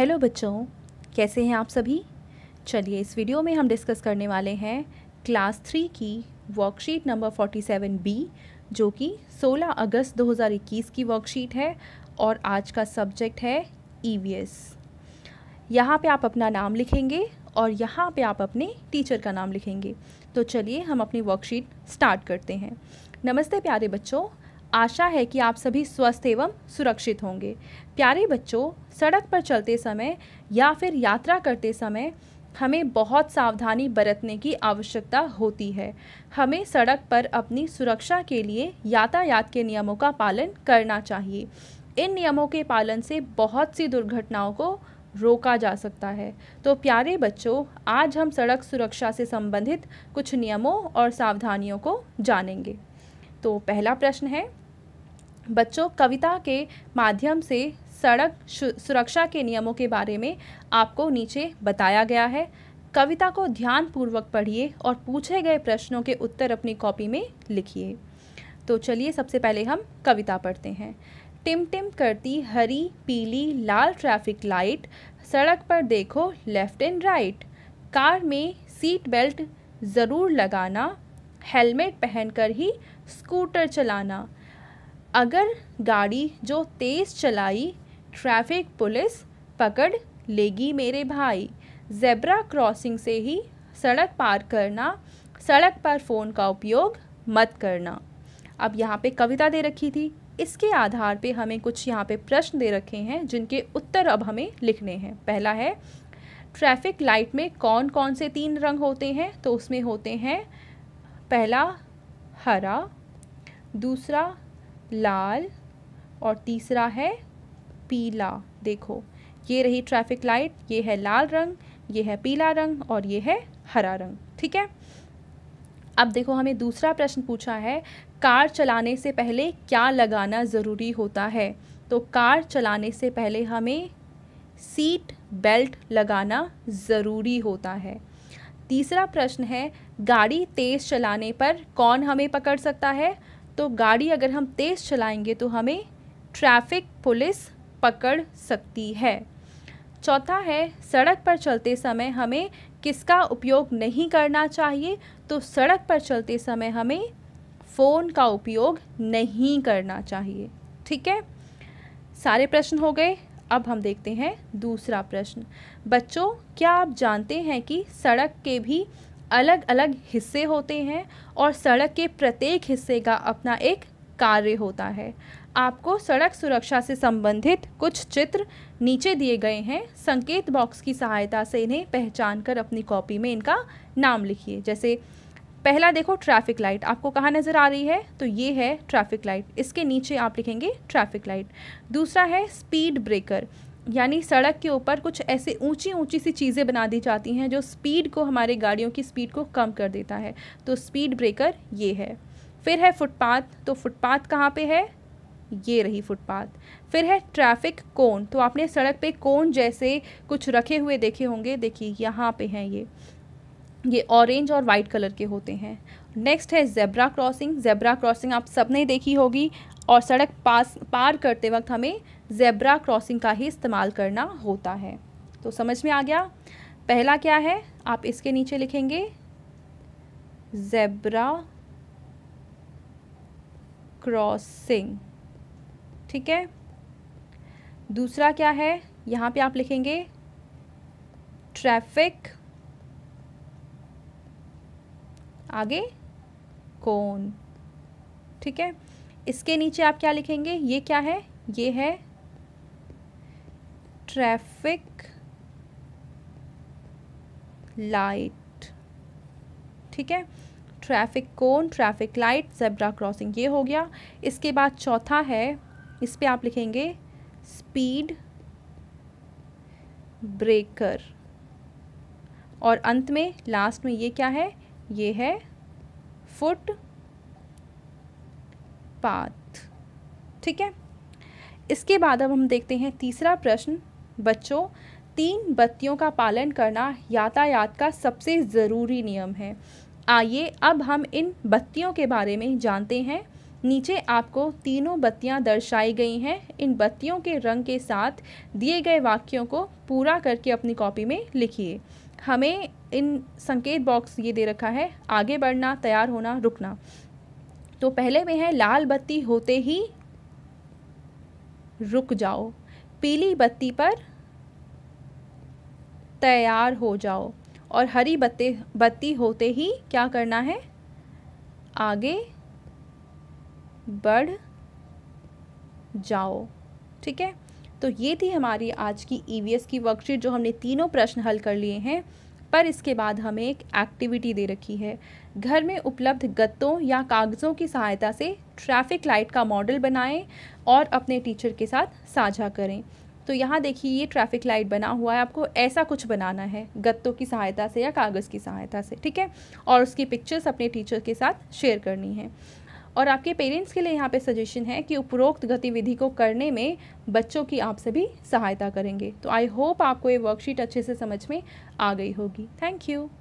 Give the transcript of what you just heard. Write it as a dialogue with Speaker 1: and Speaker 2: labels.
Speaker 1: hello बच्चों कैसे हैं आप सभी चलिए इस वीडियो में हम डिस्कस करने वाले हैं क्लास थ्री की worksheet number forty seven B जो कि सोलह अगस्त दो हज़ार इक्कीस की वर्कशीट है और आज का सब्जेक्ट है ई वी एस यहाँ पर आप अपना नाम लिखेंगे और यहाँ पे आप अपने टीचर का नाम लिखेंगे तो चलिए हम अपनी वर्कशीट स्टार्ट करते हैं नमस्ते प्यारे बच्चों आशा है कि आप सभी स्वस्थ एवं सुरक्षित होंगे प्यारे बच्चों सड़क पर चलते समय या फिर यात्रा करते समय हमें बहुत सावधानी बरतने की आवश्यकता होती है हमें सड़क पर अपनी सुरक्षा के लिए यातायात के नियमों का पालन करना चाहिए इन नियमों के पालन से बहुत सी दुर्घटनाओं को रोका जा सकता है तो प्यारे बच्चों आज हम सड़क सुरक्षा से संबंधित कुछ नियमों और सावधानियों को जानेंगे तो पहला प्रश्न है बच्चों कविता के माध्यम से सड़क सुरक्षा के नियमों के बारे में आपको नीचे बताया गया है कविता को ध्यानपूर्वक पढ़िए और पूछे गए प्रश्नों के उत्तर अपनी कॉपी में लिखिए तो चलिए सबसे पहले हम कविता पढ़ते हैं टिम टिम करती हरी पीली लाल ट्रैफिक लाइट सड़क पर देखो लेफ्ट एंड राइट कार में सीट बेल्ट ज़रूर लगाना हेलमेट पहनकर ही स्कूटर चलाना अगर गाड़ी जो तेज़ चलाई ट्रैफिक पुलिस पकड़ लेगी मेरे भाई जेब्रा क्रॉसिंग से ही सड़क पार करना सड़क पर फ़ोन का उपयोग मत करना अब यहाँ पे कविता दे रखी थी इसके आधार पे हमें कुछ यहाँ पे प्रश्न दे रखे हैं जिनके उत्तर अब हमें लिखने हैं पहला है ट्रैफिक लाइट में कौन कौन से तीन रंग होते हैं तो उसमें होते हैं पहला हरा दूसरा लाल और तीसरा है पीला देखो ये रही ट्रैफिक लाइट ये है लाल रंग ये है पीला रंग और ये है हरा रंग ठीक है अब देखो हमें दूसरा प्रश्न पूछा है कार चलाने से पहले क्या लगाना ज़रूरी होता है तो कार चलाने से पहले हमें सीट बेल्ट लगाना ज़रूरी होता है तीसरा प्रश्न है गाड़ी तेज़ चलाने पर कौन हमें पकड़ सकता है तो गाड़ी अगर हम तेज़ चलाएंगे तो हमें ट्रैफिक पुलिस पकड़ सकती है चौथा है सड़क पर चलते समय हमें किसका उपयोग नहीं करना चाहिए तो सड़क पर चलते समय हमें फ़ोन का उपयोग नहीं करना चाहिए ठीक है सारे प्रश्न हो गए अब हम देखते हैं दूसरा प्रश्न बच्चों क्या आप जानते हैं कि सड़क के भी अलग अलग हिस्से होते हैं और सड़क के प्रत्येक हिस्से का अपना एक कार्य होता है आपको सड़क सुरक्षा से संबंधित कुछ चित्र नीचे दिए गए हैं संकेत बॉक्स की सहायता से इन्हें पहचान कर अपनी कॉपी में इनका नाम लिखिए जैसे पहला देखो ट्रैफिक लाइट आपको कहाँ नज़र आ रही है तो ये है ट्रैफिक लाइट इसके नीचे आप लिखेंगे ट्रैफिक लाइट दूसरा है स्पीड ब्रेकर यानी सड़क के ऊपर कुछ ऐसे ऊंची ऊंची सी चीज़ें बना दी जाती हैं जो स्पीड को हमारे गाड़ियों की स्पीड को कम कर देता है तो स्पीड ब्रेकर ये है फिर है फुटपाथ तो फुटपाथ कहाँ पे है ये रही फुटपाथ फिर है ट्रैफिक कोन तो आपने सड़क पे कोन जैसे कुछ रखे हुए देखे होंगे देखिए यहाँ पे हैं ये ये ऑरेंज और वाइट कलर के होते हैं नेक्स्ट है जेब्रा क्रॉसिंग जेब्रा क्रॉसिंग आप सबने देखी होगी और सड़क पास पार करते वक्त हमें जेब्रा क्रॉसिंग का ही इस्तेमाल करना होता है तो समझ में आ गया पहला क्या है आप इसके नीचे लिखेंगे जेब्रा क्रॉसिंग ठीक है दूसरा क्या है यहाँ पे आप लिखेंगे ट्रैफिक आगे कौन ठीक है इसके नीचे आप क्या लिखेंगे ये क्या है ये है ट्रैफिक लाइट ठीक है traffic cone traffic light zebra crossing ये हो गया इसके बाद चौथा है इस पर आप लिखेंगे स्पीड ब्रेकर और अंत में लास्ट में ये क्या है ये है फुट पाथ ठीक है इसके बाद अब हम देखते हैं तीसरा प्रश्न बच्चों तीन बत्तियों का पालन करना यातायात का सबसे ज़रूरी नियम है आइए अब हम इन बत्तियों के बारे में जानते हैं नीचे आपको तीनों बत्तियां दर्शाई गई हैं इन बत्तियों के रंग के साथ दिए गए वाक्यों को पूरा करके अपनी कॉपी में लिखिए हमें इन संकेत बॉक्स ये दे रखा है आगे बढ़ना तैयार होना रुकना तो पहले में है लाल बत्ती होते ही रुक जाओ पीली बत्ती पर तैयार हो जाओ और हरी बत्ती बत्ती होते ही क्या करना है आगे बढ़ जाओ ठीक है तो ये थी हमारी आज की ईवीएस e की वर्कशीट जो हमने तीनों प्रश्न हल कर लिए हैं पर इसके बाद हमें एक एक्टिविटी दे रखी है घर में उपलब्ध गत्तों या कागज़ों की सहायता से ट्रैफिक लाइट का मॉडल बनाएं और अपने टीचर के साथ साझा करें तो यहाँ देखिए ये ट्रैफिक लाइट बना हुआ है आपको ऐसा कुछ बनाना है गत्तों की सहायता से या कागज़ की सहायता से ठीक है और उसकी पिक्चर्स अपने टीचर के साथ शेयर करनी है और आपके पेरेंट्स के लिए यहाँ पे सजेशन है कि उपरोक्त गतिविधि को करने में बच्चों की आप सभी सहायता करेंगे तो आई होप आपको ये वर्कशीट अच्छे से समझ में आ गई होगी थैंक यू